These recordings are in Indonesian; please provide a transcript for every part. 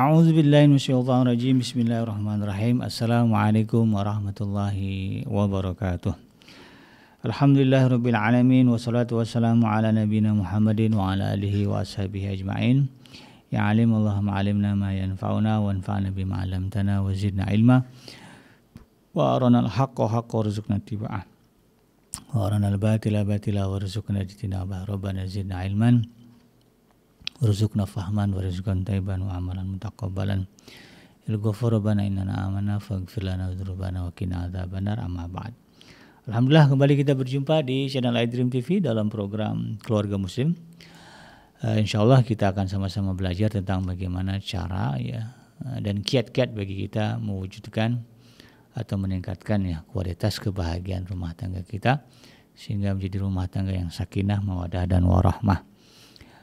أعوذ بالله من الشيطان الرجيم بسم الله الرحمن الرحيم السلام عليكم ورحمة الله وبركاته الحمد لله رب العالمين والصلاة والسلام على نبينا محمد وعلى آله وأصحابه أجمعين يا عليم اللهم علمنا ما ينفعنا وانفعنا بما علمتنا وزدنا علما وأرنا الحق حق وارزقنا اتباعه وأرنا الباطل باطلا وارزقنا اجتنابه ربنا زدنا علما warzuqna fahman warzuqan taiban wa amalan mutaqabbalan il ghafur rabbana innana amana faghfir lana dzunubana wa qina adzabannar ba'd Alhamdulillah kembali kita berjumpa di channel iDream TV dalam program Keluarga Muslim. Uh, eh, insya Allah kita akan sama-sama belajar tentang bagaimana cara ya uh, dan kiat-kiat bagi kita mewujudkan atau meningkatkan ya kualitas kebahagiaan rumah tangga kita sehingga menjadi rumah tangga yang sakinah, mawadah dan warahmah.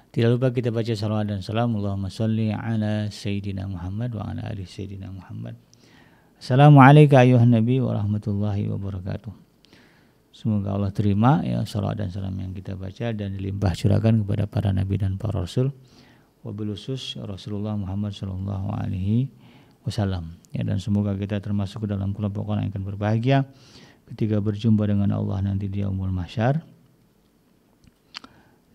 Tidak lupa kita baca salawat dan salam. Allahumma salli ala Sayyidina Muhammad wa ala ali Sayyidina Muhammad. Assalamualaikum ayuhan Nabi warahmatullahi wabarakatuh. Semoga Allah terima ya salawat dan salam yang kita baca dan dilimpah curahkan kepada para nabi dan para rasul. Wabilusus Rasulullah Muhammad Shallallahu Alaihi Wasallam. Ya, dan semoga kita termasuk dalam kelompok orang yang akan berbahagia ketika berjumpa dengan Allah nanti di Yaumul Mahsyar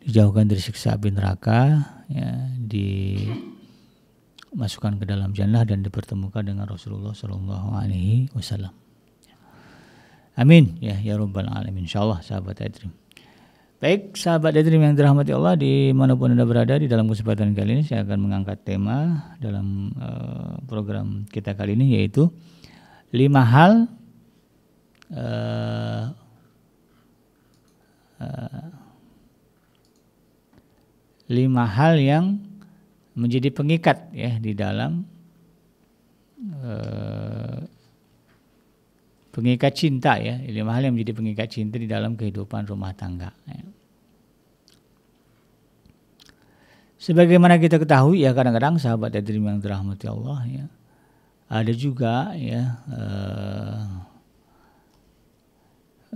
dijauhkan dari siksa api neraka, ya, dimasukkan ke dalam jannah dan dipertemukan dengan Rasulullah Shallallahu Alaihi Wasallam. Amin ya ya robbal alamin. Insyaallah sahabat Edrim. Baik sahabat Edrim yang dirahmati Allah di manapun anda berada di dalam kesempatan kali ini saya akan mengangkat tema dalam uh, program kita kali ini yaitu lima hal uh, lima hal yang menjadi pengikat ya di dalam eh, pengikat cinta ya lima hal yang menjadi pengikat cinta di dalam kehidupan rumah tangga. Ya. Sebagaimana kita ketahui ya kadang-kadang sahabat hadirin yang dirahmati Allah ya ada juga ya eh,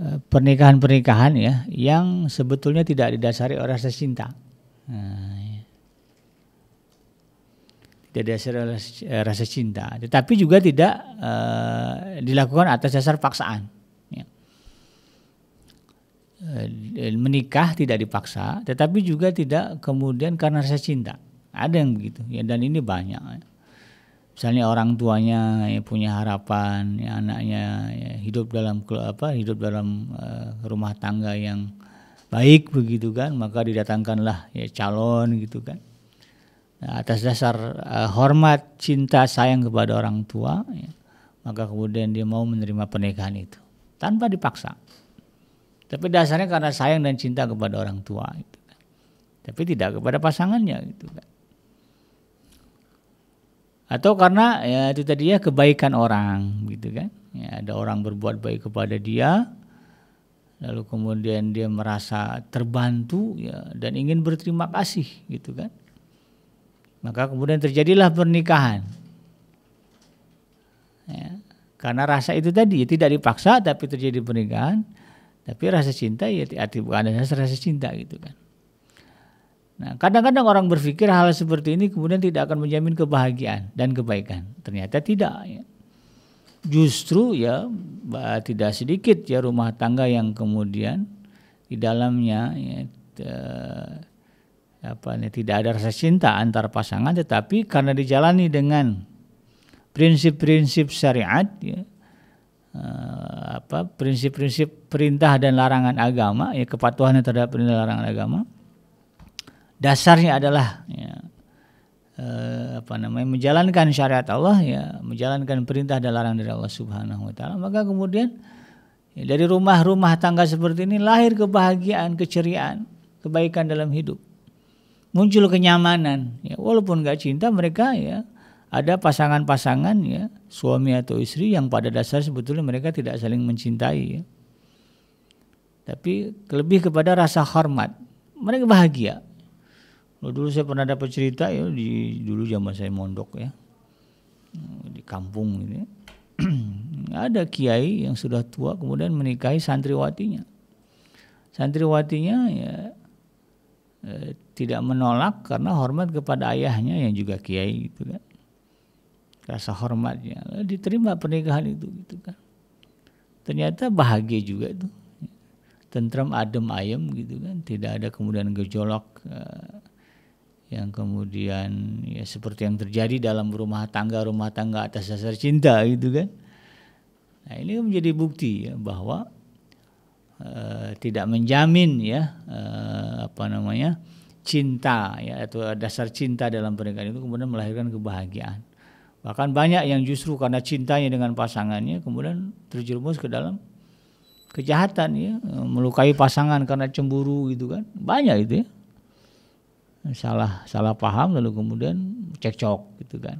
eh, pernikahan-pernikahan ya yang sebetulnya tidak didasari oleh rasa cinta Nah, iya. Tidak dasar eh, rasa cinta, tetapi juga tidak uh, dilakukan atas dasar paksaan. Ya. Eh, menikah tidak dipaksa, tetapi juga tidak kemudian karena rasa cinta. Ada yang begitu, ya dan ini banyak. Ya. misalnya orang tuanya ya, punya harapan ya, anaknya ya, hidup dalam apa hidup dalam uh, rumah tangga yang baik begitu kan maka didatangkanlah ya calon gitu kan nah, atas dasar uh, hormat cinta sayang kepada orang tua ya, maka kemudian dia mau menerima pernikahan itu tanpa dipaksa tapi dasarnya karena sayang dan cinta kepada orang tua gitu kan. tapi tidak kepada pasangannya gitu kan atau karena ya itu tadi ya kebaikan orang gitu kan ya ada orang berbuat baik kepada dia lalu kemudian dia merasa terbantu ya, dan ingin berterima kasih gitu kan maka kemudian terjadilah pernikahan ya, karena rasa itu tadi ya, tidak dipaksa tapi terjadi pernikahan tapi rasa cinta ya hati bukan ada rasa cinta gitu kan nah kadang-kadang orang berpikir hal seperti ini kemudian tidak akan menjamin kebahagiaan dan kebaikan ternyata tidak ya justru ya tidak sedikit ya rumah tangga yang kemudian di dalamnya ya, apa tidak ada rasa cinta antar pasangan tetapi karena dijalani dengan prinsip-prinsip syariat ya, eh, apa prinsip-prinsip perintah dan larangan agama ya kepatuhan terhadap perintah larangan agama dasarnya adalah ya, eh, apa namanya menjalankan syariat Allah ya menjalankan perintah dan larangan dari Allah Subhanahu wa taala maka kemudian ya, dari rumah-rumah tangga seperti ini lahir kebahagiaan keceriaan kebaikan dalam hidup muncul kenyamanan ya walaupun nggak cinta mereka ya ada pasangan-pasangan ya suami atau istri yang pada dasar sebetulnya mereka tidak saling mencintai ya. tapi lebih kepada rasa hormat mereka bahagia Loh, dulu saya pernah dapat cerita ya di dulu zaman saya mondok ya di kampung ini gitu ya. ada kiai yang sudah tua kemudian menikahi santriwatinya santriwatinya ya eh, tidak menolak karena hormat kepada ayahnya yang juga kiai gitu kan rasa hormatnya diterima pernikahan itu gitu kan ternyata bahagia juga tuh tentram adem ayem gitu kan tidak ada kemudian gejolak eh, yang kemudian ya seperti yang terjadi dalam rumah tangga rumah tangga atas dasar cinta gitu kan nah ini menjadi bukti ya, bahwa uh, tidak menjamin ya uh, apa namanya cinta ya atau dasar cinta dalam pernikahan itu kemudian melahirkan kebahagiaan bahkan banyak yang justru karena cintanya dengan pasangannya kemudian terjerumus ke dalam kejahatan ya melukai pasangan karena cemburu gitu kan banyak itu ya salah salah paham lalu kemudian cekcok gitu kan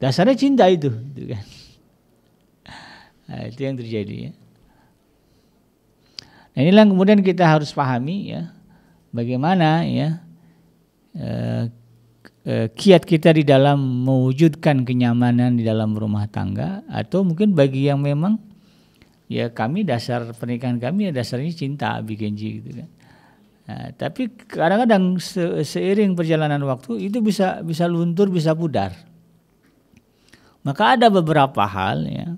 dasarnya cinta itu gitu kan nah, itu yang terjadi ya nah inilah yang kemudian kita harus pahami ya bagaimana ya eh, eh, kiat kita di dalam mewujudkan kenyamanan di dalam rumah tangga atau mungkin bagi yang memang ya kami dasar pernikahan kami ya dasarnya cinta bikin gitu kan Nah, tapi kadang-kadang se seiring perjalanan waktu itu bisa bisa luntur, bisa pudar. Maka ada beberapa hal ya.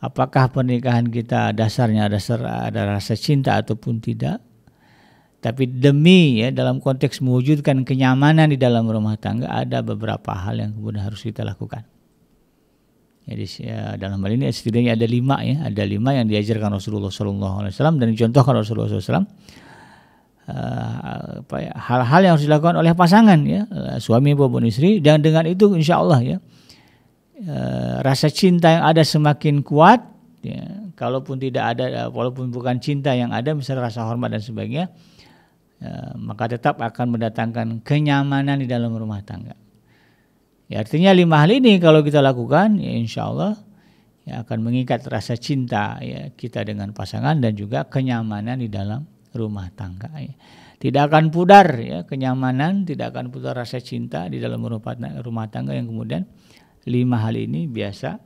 Apakah pernikahan kita dasarnya dasar ada rasa cinta ataupun tidak? Tapi demi ya dalam konteks mewujudkan kenyamanan di dalam rumah tangga ada beberapa hal yang kemudian harus kita lakukan. Jadi ya, dalam hal ini setidaknya ada lima ya, ada lima yang diajarkan Rasulullah SAW dan dicontohkan Rasulullah SAW Ya, hal-hal yang harus dilakukan oleh pasangan ya eh, suami maupun istri dan dengan itu insya Allah ya eh, rasa cinta yang ada semakin kuat ya kalaupun tidak ada eh, walaupun bukan cinta yang ada misalnya rasa hormat dan sebagainya uh, maka tetap akan mendatangkan kenyamanan di dalam rumah tangga ya artinya lima hal ini kalau kita lakukan ya insya Allah ya akan mengikat rasa cinta ya kita dengan pasangan dan juga kenyamanan di dalam rumah tangga. Ya. Tidak akan pudar ya kenyamanan, tidak akan pudar rasa cinta di dalam rumah tangga yang kemudian lima hal ini biasa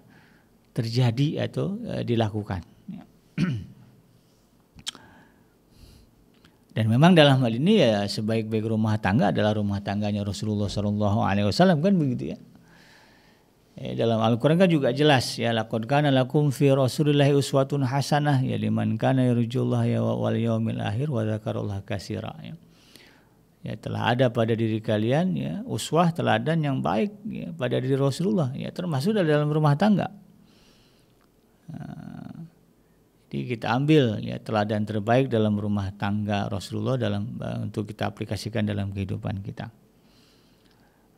terjadi atau eh, dilakukan. Ya. Dan memang dalam hal ini ya sebaik-baik rumah tangga adalah rumah tangganya Rasulullah Shallallahu Alaihi Wasallam kan begitu ya. Eh, dalam Al-Quran kan juga jelas ya laqad kana lakum fi rasulillahi uswatun hasanah ya liman kana yarjullah ya wal yaumil akhir wa dzakarallaha katsira ya. ya telah ada pada diri kalian ya uswah teladan yang baik ya, pada diri Rasulullah ya termasuk dalam rumah tangga nah, jadi kita ambil ya teladan terbaik dalam rumah tangga Rasulullah dalam eh, untuk kita aplikasikan dalam kehidupan kita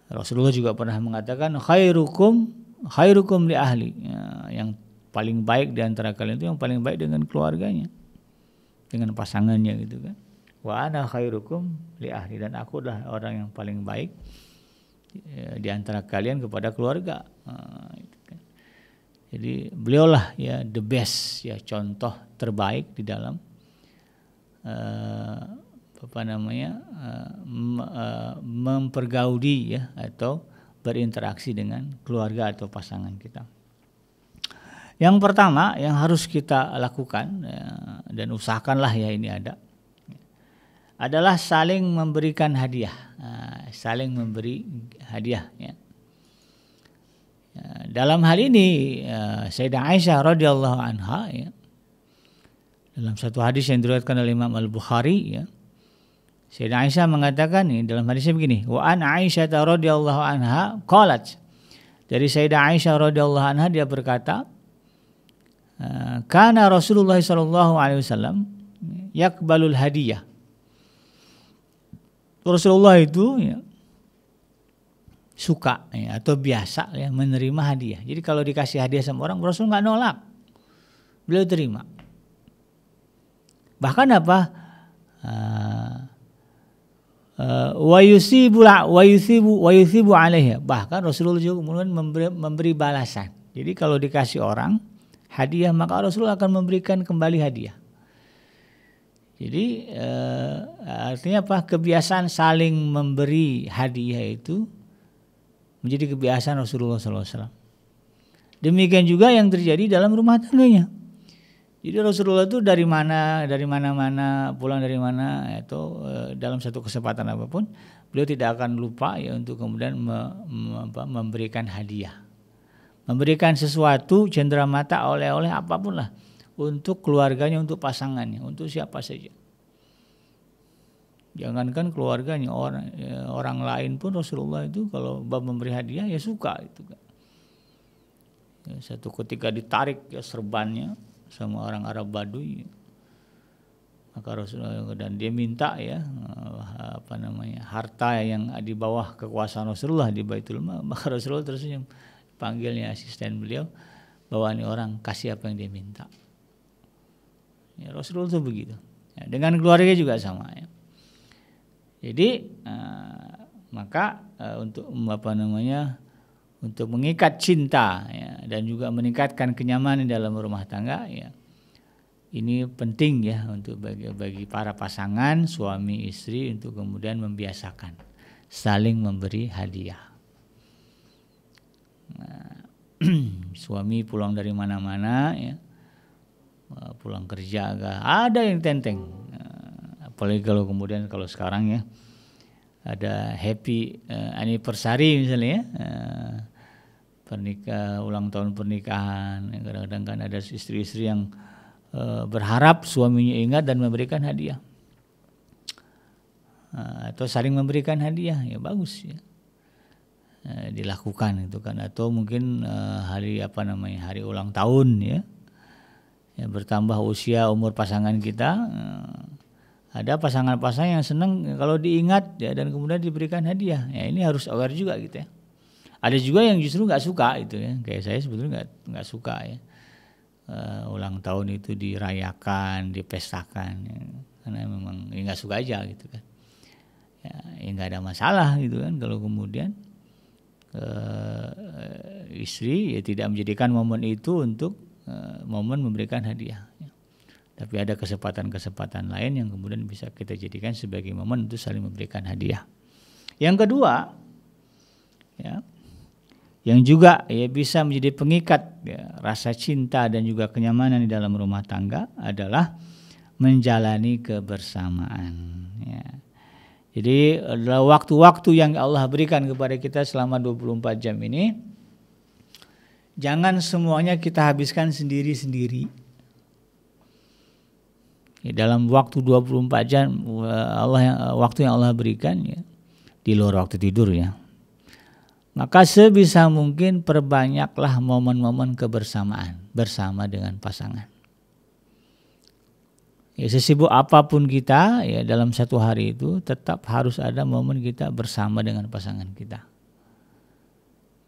Rasulullah juga pernah mengatakan khairukum khairukum li ahli. Ya, yang paling baik di antara kalian itu yang paling baik dengan keluarganya. Dengan pasangannya gitu kan. Wa ana khairukum li ahli dan aku adalah orang yang paling baik ya, di antara kalian kepada keluarga. Nah, gitu kan. Jadi beliaulah ya the best ya contoh terbaik di dalam eh, apa namanya uh, uh, mempergaudi ya atau berinteraksi dengan keluarga atau pasangan kita. Yang pertama yang harus kita lakukan ya, dan usahakanlah ya ini ada adalah saling memberikan hadiah, uh, saling memberi hadiah. Ya. ya dalam hal ini uh, Sayyidah Aisyah radhiyallahu anha ya, dalam satu hadis yang diriwayatkan oleh Imam Al Bukhari ya, Sayyidina Aisyah mengatakan ini dalam hadisnya begini, wa an Aisyah radhiyallahu anha qalat. Dari Sayyidah Aisyah radhiyallahu anha dia berkata, eh, karena Rasulullah sallallahu alaihi wasallam yakbalul hadiah Rasulullah itu ya, suka ya, atau biasa ya menerima hadiah. Jadi kalau dikasih hadiah sama orang Rasul nggak nolak, beliau terima. Bahkan apa? Uh, Eh, wa yusibu wa yusibu wa yusibu Bahkan Rasulullah juga kemudian memberi, memberi balasan. Jadi kalau dikasih orang hadiah maka Rasulullah akan memberikan kembali hadiah. Jadi uh, artinya apa? Kebiasaan saling memberi hadiah itu menjadi kebiasaan Rasulullah SAW. Demikian juga yang terjadi dalam rumah tangganya. Jadi Rasulullah itu dari mana, dari mana-mana, pulang dari mana, itu eh, dalam satu kesempatan apapun, beliau tidak akan lupa ya untuk kemudian memberikan hadiah, memberikan sesuatu cendera mata, oleh-oleh apapun lah untuk keluarganya, untuk pasangannya, untuk siapa saja. Jangankan keluarganya, orang ya, orang lain pun Rasulullah itu kalau memberi hadiah ya suka itu ya, satu ketika ditarik ya serbannya, sama orang Arab Baduy maka Rasulullah dan dia minta ya eh, apa namanya harta yang di bawah kekuasaan Rasulullah di Baitul Mal maka Rasulullah tersenyum panggilnya asisten beliau bahwa ini orang kasih apa yang dia minta ya, Rasulullah itu begitu ya, dengan keluarga juga sama ya jadi uh, maka uh, untuk apa namanya untuk mengikat cinta ya, dan juga meningkatkan kenyamanan dalam rumah tangga ya ini penting ya untuk bagi, bagi para pasangan suami istri untuk kemudian membiasakan saling memberi hadiah nah, suami pulang dari mana-mana ya pulang kerja agak ada yang tenteng nah, apalagi kalau kemudian kalau sekarang ya ada happy uh, anniversary misalnya ya. Uh, pernikah ulang tahun pernikahan kadang-kadang kan ada istri-istri yang uh, berharap suaminya ingat dan memberikan hadiah uh, atau saling memberikan hadiah ya bagus ya uh, dilakukan itu kan atau mungkin uh, hari apa namanya hari ulang tahun ya yang bertambah usia umur pasangan kita uh, ada pasangan-pasangan yang senang kalau diingat ya dan kemudian diberikan hadiah ya ini harus aware juga gitu ya ada juga yang justru nggak suka itu ya kayak saya sebetulnya nggak nggak suka ya uh, ulang tahun itu dirayakan dipestakan ya. karena memang ya, nggak ya suka aja gitu kan ya, ya nggak ya ada masalah gitu kan kalau kemudian uh, istri ya tidak menjadikan momen itu untuk uh, momen memberikan hadiah tapi ada kesempatan-kesempatan lain yang kemudian bisa kita jadikan sebagai momen untuk saling memberikan hadiah. Yang kedua, ya, yang juga ya bisa menjadi pengikat ya, rasa cinta dan juga kenyamanan di dalam rumah tangga adalah menjalani kebersamaan. Ya. Jadi adalah waktu-waktu yang Allah berikan kepada kita selama 24 jam ini, jangan semuanya kita habiskan sendiri-sendiri ya, dalam waktu 24 jam eh, Allah yang, eh, waktu yang Allah berikan ya di luar waktu tidur ya maka sebisa mungkin perbanyaklah momen-momen kebersamaan bersama dengan pasangan ya sesibuk apapun kita ya dalam satu hari itu tetap harus ada momen kita bersama dengan pasangan kita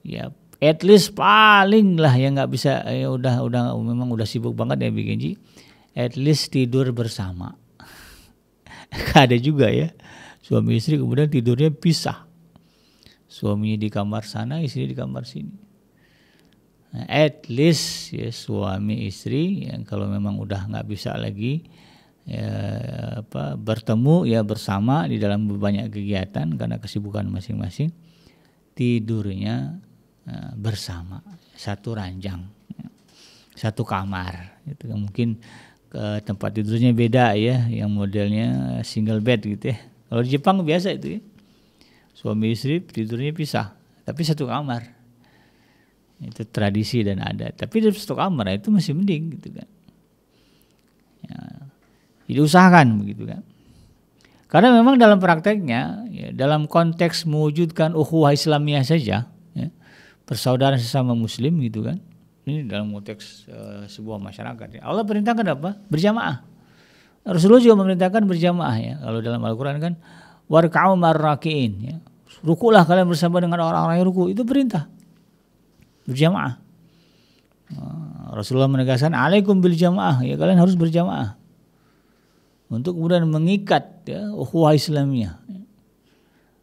ya at least paling lah yang nggak bisa ya udah udah memang udah sibuk banget ya bikin ji at least tidur bersama. Ada juga ya, suami istri kemudian tidurnya pisah. Suaminya di kamar sana, istri di kamar sini. Nah, at least ya suami istri yang kalau memang udah nggak bisa lagi ya, apa, bertemu ya bersama di dalam banyak kegiatan karena kesibukan masing-masing tidurnya uh, bersama satu ranjang ya. satu kamar itu mungkin ke tempat tidurnya beda ya yang modelnya single bed gitu ya kalau di Jepang biasa itu ya. suami istri tidurnya pisah tapi satu kamar itu tradisi dan ada. tapi di satu kamar itu masih mending gitu kan ya, jadi usahakan begitu kan karena memang dalam prakteknya ya, dalam konteks mewujudkan ukhuwah Islamiyah saja ya, persaudaraan sesama Muslim gitu kan ini dalam konteks uh, sebuah masyarakat. ya. Allah perintahkan apa? Berjamaah. Rasulullah juga memerintahkan berjamaah ya. Kalau dalam Al-Qur'an kan warka'u marrakiin ya. Rukulah kalian bersama dengan orang-orang yang ruku. Itu perintah. Berjamaah. Eh, Rasulullah menegaskan alaikum bil jamaah ya kalian harus berjamaah untuk kemudian mengikat ya ukhuwah Islamnya.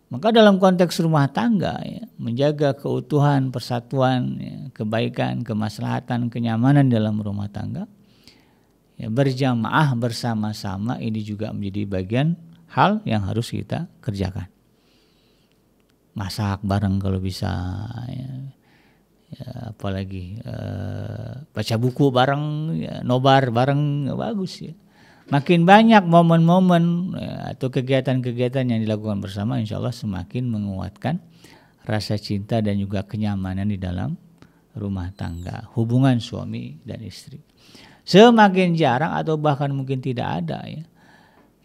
Maka dalam konteks rumah tangga ya, menjaga keutuhan, persatuan, ya, kebaikan, kemaslahatan, kenyamanan dalam rumah tangga. Ya, berjamaah bersama-sama ini juga menjadi bagian hal yang harus kita kerjakan. Masak bareng kalau bisa, ya, ya, apalagi eh, baca buku bareng, ya, nobar bareng, ya, bagus ya. Makin banyak momen-momen ya, atau kegiatan-kegiatan yang dilakukan bersama, insya Allah semakin menguatkan rasa cinta dan juga kenyamanan di dalam rumah tangga, hubungan suami dan istri. Semakin jarang atau bahkan mungkin tidak ada ya,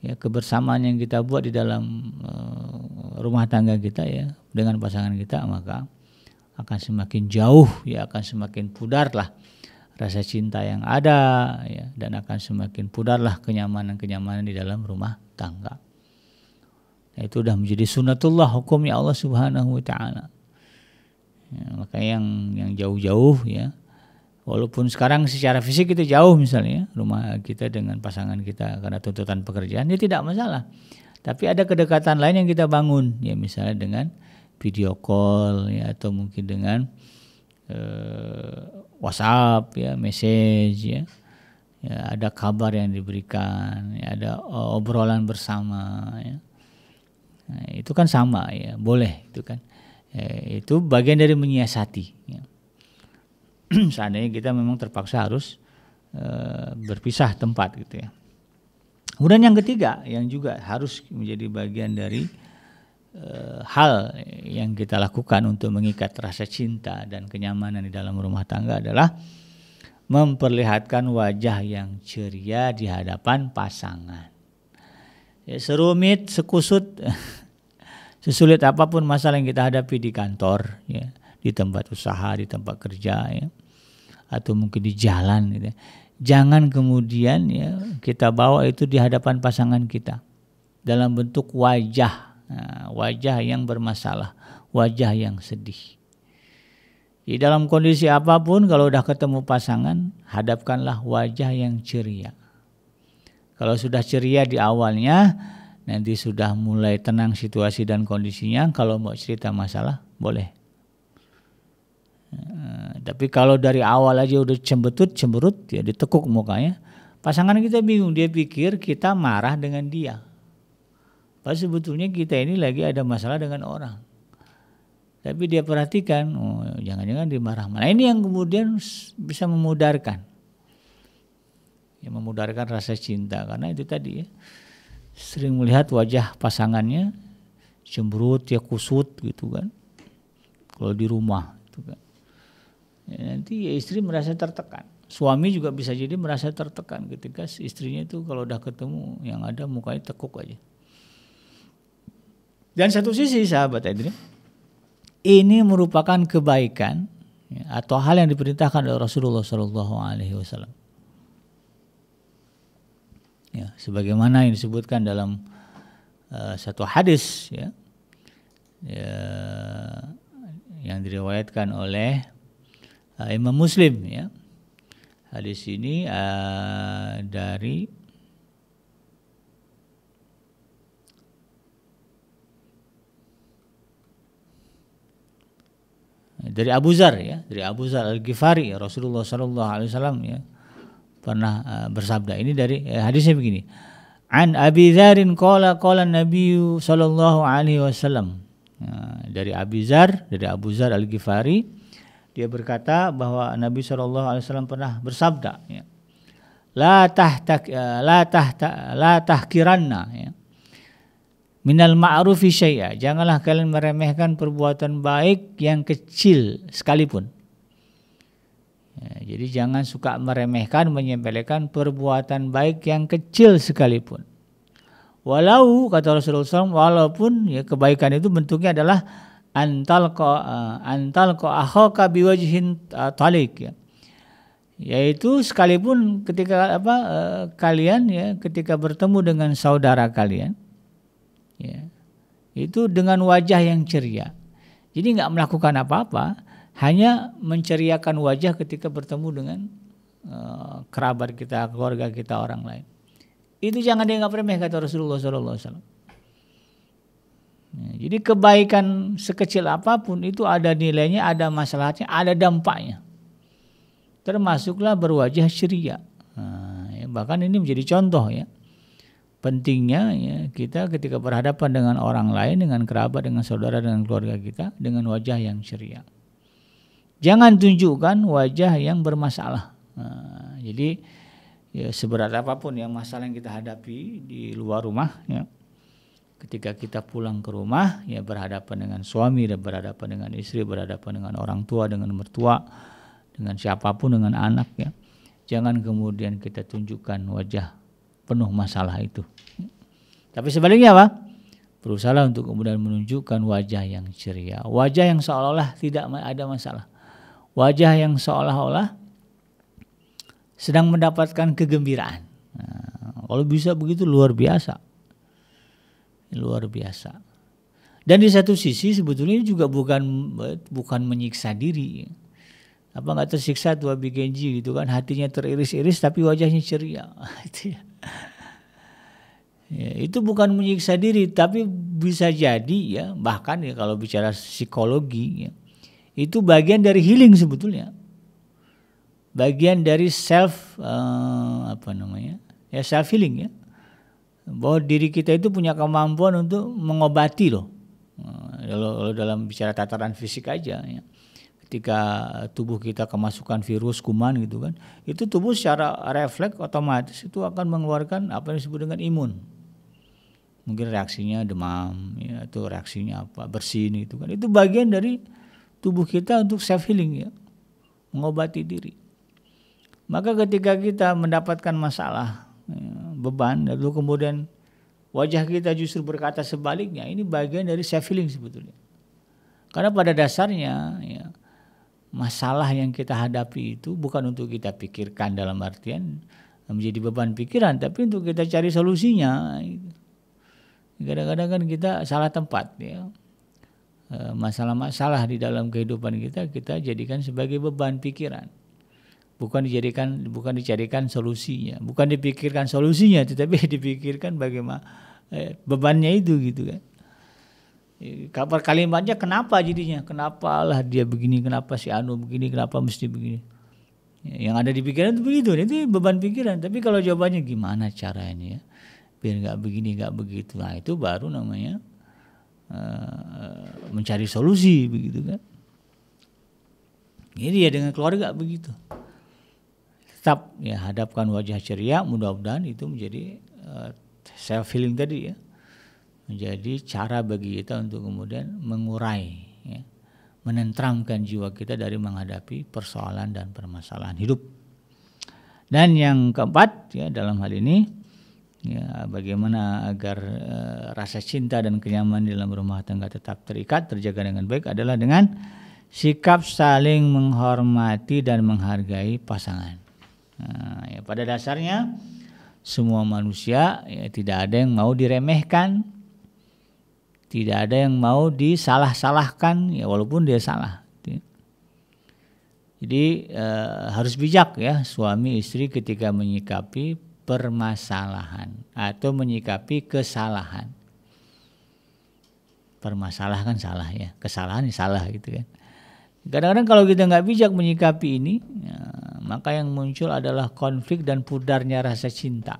ya kebersamaan yang kita buat di dalam uh, rumah tangga kita ya dengan pasangan kita maka akan semakin jauh ya akan semakin pudar lah rasa cinta yang ada ya dan akan semakin pudarlah kenyamanan-kenyamanan di dalam rumah tangga. Ya, itu sudah menjadi sunatullah hukumnya Allah Subhanahu wa taala. Ya, maka yang yang jauh-jauh ya walaupun sekarang secara fisik kita jauh misalnya ya, rumah kita dengan pasangan kita karena tuntutan pekerjaan ya tidak masalah. Tapi ada kedekatan lain yang kita bangun ya misalnya dengan video call ya atau mungkin dengan eh, WhatsApp ya message ya ya, ada kabar yang diberikan, ya, ada obrolan bersama. Ya. Nah, itu kan sama ya, boleh itu kan. Ya, itu bagian dari menyiasati. Ya. Seandainya kita memang terpaksa harus eh, berpisah tempat gitu ya. Kemudian yang ketiga yang juga harus menjadi bagian dari eh, hal yang kita lakukan untuk mengikat rasa cinta dan kenyamanan di dalam rumah tangga adalah memperlihatkan wajah yang ceria di hadapan pasangan ya, serumit, sekusut, sesulit apapun masalah yang kita hadapi di kantor, ya, di tempat usaha, di tempat kerja, ya, atau mungkin di jalan, gitu. Ya. jangan kemudian ya kita bawa itu di hadapan pasangan kita dalam bentuk wajah, nah, wajah yang bermasalah, wajah yang sedih. Di dalam kondisi apapun, kalau udah ketemu pasangan, hadapkanlah wajah yang ceria. Kalau sudah ceria di awalnya, nanti sudah mulai tenang situasi dan kondisinya. Kalau mau cerita masalah, boleh. Eh, tapi kalau dari awal aja udah cembetut, cemberut, ya ditekuk mukanya. Pasangan kita bingung, dia pikir kita marah dengan dia. Pas sebetulnya kita ini lagi ada masalah dengan orang. Tapi dia perhatikan, jangan oh, jangan-jangan dimarah. Nah ini yang kemudian bisa memudarkan yang memudarkan rasa cinta karena itu tadi ya sering melihat wajah pasangannya cemberut ya kusut gitu kan kalau di rumah gitu kan ya, nanti ya istri merasa tertekan suami juga bisa jadi merasa tertekan ketika istrinya itu kalau udah ketemu yang ada mukanya tekuk aja dan satu sisi sahabat Adrian ini merupakan kebaikan ya, atau hal yang diperintahkan oleh Rasulullah Shallallahu Alaihi Wasallam ya sebagaimana yang disebutkan dalam uh, satu hadis ya, ya yang diriwayatkan oleh uh, Imam Muslim ya hadis ini uh, dari dari Abu Zar ya dari Abu Zar al Ghifari ya, Rasulullah Shallallahu Alaihi Wasallam ya pernah eh, bersabda. Ini dari eh, hadisnya begini. An Abi Zarin kola kola Nabi Shallallahu alaihi wasallam. Ya, dari Abi Zar dari Abu Zar Al-Ghifari dia berkata bahwa Nabi Shallallahu alaihi wasallam pernah bersabda ya. La tahta eh, la tahta la tahkiranna ya. Minal ma'rufi syai'a. Janganlah kalian meremehkan perbuatan baik yang kecil sekalipun. Ya, jadi jangan suka meremehkan, menyempelekan perbuatan baik yang kecil sekalipun. Walau kata Rasulullah SAW, walaupun ya kebaikan itu bentuknya adalah antal ko uh, eh, antal ko aho kabiwajihin uh, eh, talik ya yaitu sekalipun ketika apa uh, kalian ya ketika bertemu dengan saudara kalian ya itu dengan wajah yang ceria jadi nggak melakukan apa-apa hanya menceriakan wajah ketika bertemu dengan uh, kerabat kita, keluarga kita, orang lain. Itu jangan dianggap remeh kata Rasulullah SAW. Ya, jadi kebaikan sekecil apapun itu ada nilainya, ada masalahnya, ada dampaknya. Termasuklah berwajah ceria. Nah, ya, bahkan ini menjadi contoh ya. Pentingnya ya, kita ketika berhadapan dengan orang lain, dengan kerabat, dengan saudara, dengan keluarga kita, dengan wajah yang ceria. Jangan tunjukkan wajah yang bermasalah. Nah, jadi ya seberat apapun yang masalah yang kita hadapi di luar rumah ya. Ketika kita pulang ke rumah ya berhadapan dengan suami dan berhadapan dengan istri, berhadapan dengan orang tua, dengan mertua, dengan siapapun, dengan anak ya. Jangan kemudian kita tunjukkan wajah penuh masalah itu. Tapi sebaliknya apa? Berusaha untuk kemudian menunjukkan wajah yang ceria, wajah yang seolah-olah tidak ada masalah wajah yang seolah-olah sedang mendapatkan kegembiraan. Nah, kalau bisa begitu luar biasa. Luar biasa. Dan di satu sisi sebetulnya ini juga bukan bukan menyiksa diri. Apa nggak tersiksa tua Bigenji gitu kan hatinya teriris-iris tapi wajahnya ceria. Ya. ya, itu bukan menyiksa diri tapi bisa jadi ya bahkan ya kalau bicara psikologi ya, itu bagian dari healing sebetulnya bagian dari self uh, apa namanya ya self healing ya bahwa diri kita itu punya kemampuan untuk mengobati loh eh, kalau dalam bicara tataran fisik aja ya ketika tubuh kita kemasukan virus kuman gitu kan itu tubuh secara refleks otomatis itu akan mengeluarkan apa yang disebut dengan imun mungkin reaksinya demam ya atau reaksinya apa bersin gitu kan itu bagian dari tubuh kita untuk self healing ya, mengobati diri. Maka ketika kita mendapatkan masalah, ya, beban, lalu kemudian wajah kita justru berkata sebaliknya, ini bagian dari self healing sebetulnya. Karena pada dasarnya ya, masalah yang kita hadapi itu bukan untuk kita pikirkan dalam artian menjadi beban pikiran, tapi untuk kita cari solusinya. Gitu. Kadang-kadang kan kita salah tempat ya Eh, masalah-masalah di dalam kehidupan kita kita jadikan sebagai beban pikiran bukan dijadikan bukan dicarikan solusinya bukan dipikirkan solusinya tetapi dipikirkan bagaimana eh, bebannya itu gitu kan kabar eh, kalimatnya kenapa jadinya kenapa lah dia begini kenapa si Anu begini kenapa mesti begini ya, yang ada di pikiran itu begitu itu beban pikiran tapi kalau jawabannya gimana caranya ya? biar nggak begini nggak begitu nah itu baru namanya Eh, mencari solusi begitu kan. Ini ya dengan keluarga begitu. Tetap ya hadapkan wajah ceria, mudah-mudahan itu menjadi uh, eh, self healing tadi ya. Menjadi cara bagi kita untuk kemudian mengurai ya, menentramkan jiwa kita dari menghadapi persoalan dan permasalahan hidup. Dan yang keempat ya dalam hal ini ya bagaimana agar uh, rasa cinta dan kenyamanan di dalam rumah tangga tetap terikat terjaga dengan baik adalah dengan sikap saling menghormati dan menghargai pasangan nah, ya pada dasarnya semua manusia ya, tidak ada yang mau diremehkan tidak ada yang mau disalah-salahkan ya walaupun dia salah gitu ya. jadi e, harus bijak ya suami istri ketika menyikapi permasalahan atau menyikapi kesalahan. Permasalahan kan salah ya, kesalahan ini ya salah gitu kan. Kadang-kadang kalau kita nggak bijak menyikapi ini, ya, maka yang muncul adalah konflik dan pudarnya rasa cinta.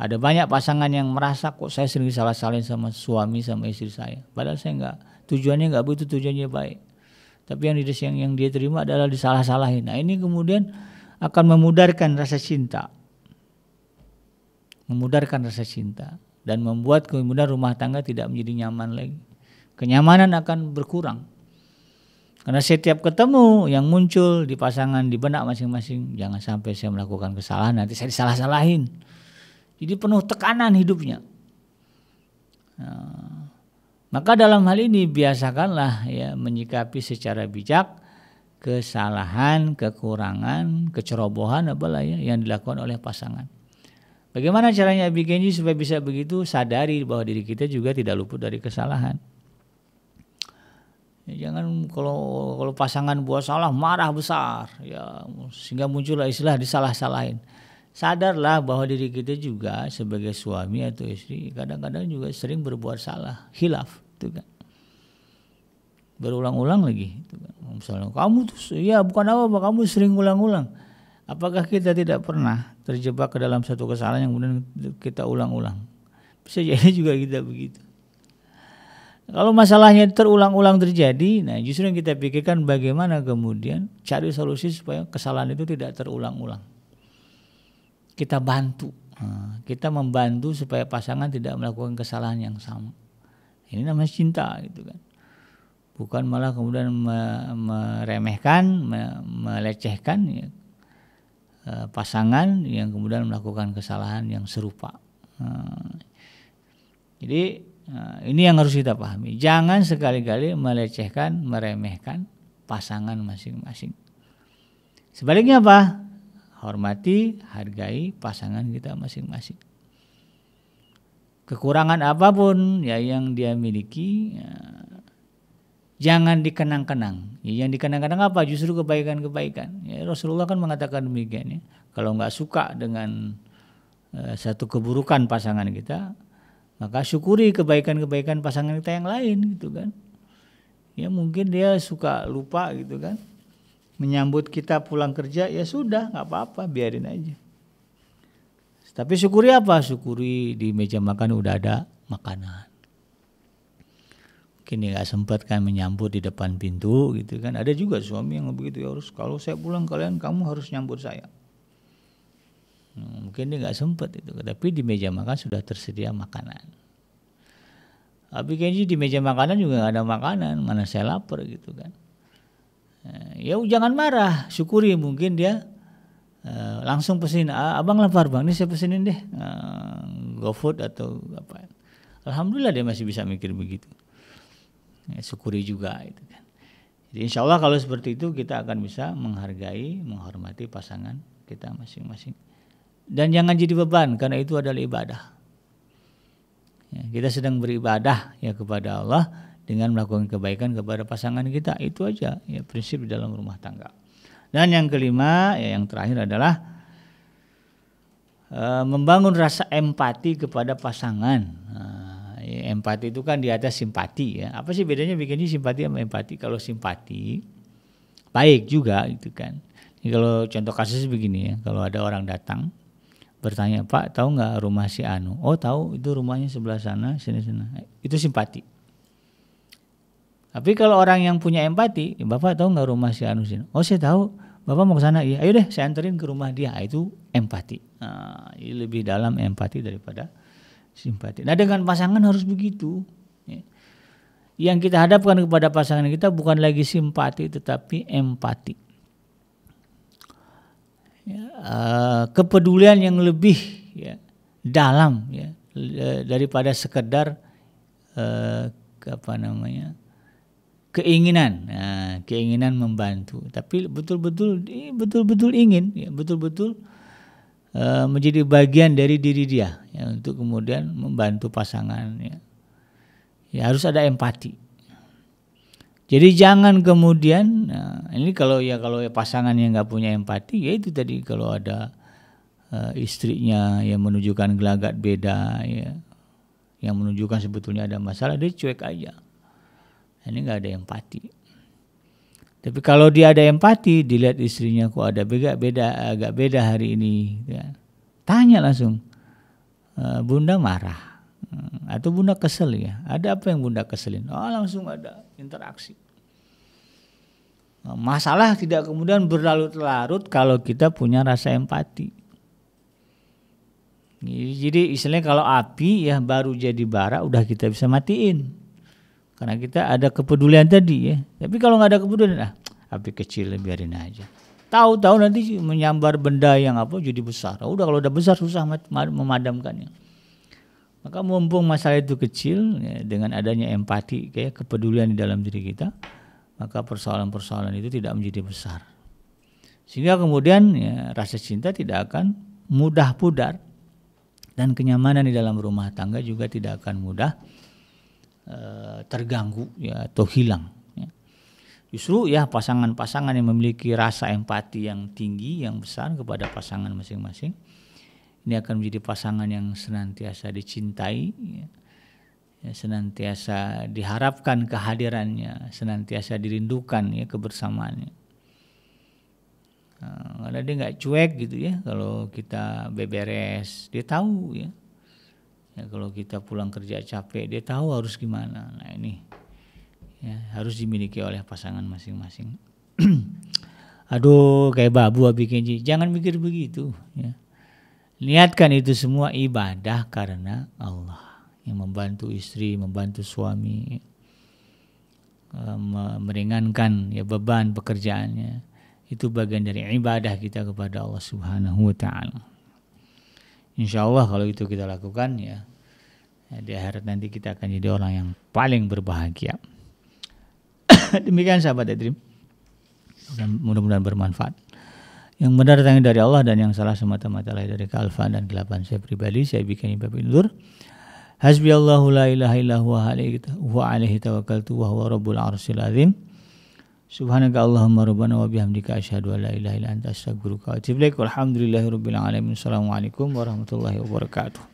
Ada banyak pasangan yang merasa kok saya sering salah-salahin sama suami sama istri saya. Padahal saya nggak tujuannya nggak begitu tujuannya baik. Tapi yang yang yang dia terima adalah disalah-salahin. Nah ini kemudian akan memudarkan rasa cinta memudarkan rasa cinta dan membuat kemudian rumah tangga tidak menjadi nyaman lagi. Kenyamanan akan berkurang. Karena setiap ketemu yang muncul di pasangan di benak masing-masing, jangan sampai saya melakukan kesalahan nanti saya disalah-salahin. Jadi penuh tekanan hidupnya. Nah, maka dalam hal ini biasakanlah ya menyikapi secara bijak kesalahan, kekurangan, kecerobohan apalah ya yang dilakukan oleh pasangan. Bagaimana caranya Abi Kenji supaya bisa begitu? Sadari bahwa diri kita juga tidak luput dari kesalahan. Ya, jangan kalau kalau pasangan buat salah marah besar ya sehingga muncullah istilah disalah-salahin. Sadarlah bahwa diri kita juga sebagai suami atau istri kadang-kadang juga sering berbuat salah, hilaf, itu kan. Berulang-ulang lagi, itu kan. Misalnya kamu tuh ya bukan apa-apa kamu sering ulang-ulang Apakah kita tidak pernah terjebak ke dalam satu kesalahan yang kemudian kita ulang-ulang? Bisa jadi juga kita begitu. Kalau masalahnya terulang-ulang terjadi, nah justru yang kita pikirkan bagaimana kemudian cari solusi supaya kesalahan itu tidak terulang-ulang. Kita bantu, nah, kita membantu supaya pasangan tidak melakukan kesalahan yang sama. Ini namanya cinta gitu kan. Bukan malah kemudian meremehkan, melecehkan ya. Eh, pasangan yang kemudian melakukan kesalahan yang serupa. Eh, jadi eh, ini yang harus kita pahami. Jangan sekali-kali melecehkan, meremehkan pasangan masing-masing. Sebaliknya apa? Hormati, hargai pasangan kita masing-masing. Kekurangan apapun ya yang dia miliki, jangan dikenang-kenang. Ya, yang dikenang-kenang apa? Justru kebaikan-kebaikan. Ya, Rasulullah kan mengatakan demikian ya. Kalau nggak suka dengan uh, satu keburukan pasangan kita, maka syukuri kebaikan-kebaikan pasangan kita yang lain gitu kan. Ya mungkin dia suka lupa gitu kan. Menyambut kita pulang kerja ya sudah nggak apa-apa biarin aja. Tapi syukuri apa? Syukuri di meja makan udah ada makanan kini nggak sempat kan menyambut di depan pintu gitu kan ada juga suami yang begitu ya harus kalau saya pulang kalian kamu harus nyambut saya hmm, mungkin dia nggak sempat itu tapi di meja makan sudah tersedia makanan tapi kayaknya di meja makanan juga gak ada makanan mana saya lapar gitu kan eh, ya jangan marah syukuri mungkin dia eh, langsung pesin ah, abang lapar bang ini saya pesenin deh eh, GoFood atau apa alhamdulillah dia masih bisa mikir begitu ya, syukuri juga itu kan jadi insya Allah kalau seperti itu kita akan bisa menghargai menghormati pasangan kita masing-masing dan jangan jadi beban karena itu adalah ibadah ya, kita sedang beribadah ya kepada Allah dengan melakukan kebaikan kepada pasangan kita itu aja ya prinsip dalam rumah tangga dan yang kelima ya yang terakhir adalah eh, membangun rasa empati kepada pasangan nah, empati itu kan di atas simpati ya. Apa sih bedanya bikinnya simpati sama empati? Kalau simpati baik juga gitu kan. Ini kalau contoh kasus begini ya, kalau ada orang datang bertanya Pak tahu nggak rumah si Anu? Oh tahu itu rumahnya sebelah sana sini sana. Itu simpati. Tapi kalau orang yang punya empati, Bapak tahu nggak rumah si Anu sini? Oh saya tahu. Bapak mau ke sana, iya. Ayo deh, saya anterin ke rumah dia. Itu empati. Nah, ini lebih dalam empati daripada simpati. Nah dengan pasangan harus begitu. Ya. Yang kita hadapkan kepada pasangan kita bukan lagi simpati tetapi empati. Ya, eh, kepedulian yang lebih ya, dalam ya, daripada sekedar eh, apa namanya keinginan nah, keinginan membantu tapi betul-betul eh, betul-betul ingin ya, betul-betul Eh, menjadi bagian dari diri dia ya, untuk kemudian membantu pasangannya. Ya harus ada empati. Jadi jangan kemudian nah, ini kalau ya kalau ya pasangan yang nggak punya empati ya itu tadi kalau ada uh, istrinya yang menunjukkan gelagat beda ya yang menunjukkan sebetulnya ada masalah dia cuek aja. Nah, ini nggak ada empati. Tapi kalau dia ada empati, dilihat istrinya kok ada beda, beda agak beda hari ini. Ya. Tanya langsung, eh, bunda marah hmm, atau bunda kesel ya? Ada apa yang bunda keselin? Oh langsung ada interaksi. Oh, masalah tidak kemudian berlarut-larut kalau kita punya rasa empati. Jadi istilahnya kalau api ya baru jadi bara udah kita bisa matiin. Karena kita ada kepedulian tadi ya. Tapi kalau nggak ada kepedulian, ah api kecil biarin aja. Tahu-tahu nanti menyambar benda yang apa jadi besar. Oh, udah kalau udah besar susah memadamkannya. Maka mumpung masalah itu kecil ya, dengan adanya empati kayak kepedulian di dalam diri kita, maka persoalan-persoalan itu tidak menjadi besar. Sehingga kemudian ya, rasa cinta tidak akan mudah pudar dan kenyamanan di dalam rumah tangga juga tidak akan mudah Eh, terganggu ya atau hilang. Ya. Justru ya pasangan-pasangan yang memiliki rasa empati yang tinggi yang besar kepada pasangan masing-masing ini akan menjadi pasangan yang senantiasa dicintai, ya. Ya, senantiasa diharapkan kehadirannya, senantiasa dirindukan ya kebersamaannya. Nah, karena dia nggak cuek gitu ya kalau kita beberes, dia tahu ya ya kalau kita pulang kerja capek dia tahu harus gimana nah ini ya, harus dimiliki oleh pasangan masing-masing aduh kayak babu bikin jangan mikir begitu ya niatkan itu semua ibadah karena Allah yang membantu istri membantu suami ya. Eh, meringankan ya beban pekerjaannya itu bagian dari ibadah kita kepada Allah Subhanahu wa taala insya Allah kalau itu kita lakukan ya, ya di akhirat nanti kita akan jadi orang yang paling berbahagia demikian sahabat Edrim mudah-mudahan bermanfaat yang benar datangnya dari Allah dan yang salah semata-mata lahir dari kealfaan dan kelapan saya pribadi saya bikin Ibab Indur Hasbi la ilaha illa huwa alaihi tawakkaltu wa huwa rabbul azim Subhanaka Allahumma rabbana wa bihamdika asyhadu an la ilaha illa anta astaghfiruka wa atubu ilaik. Walhamdulillahirabbil alamin. Assalamualaikum warahmatullahi wabarakatuh.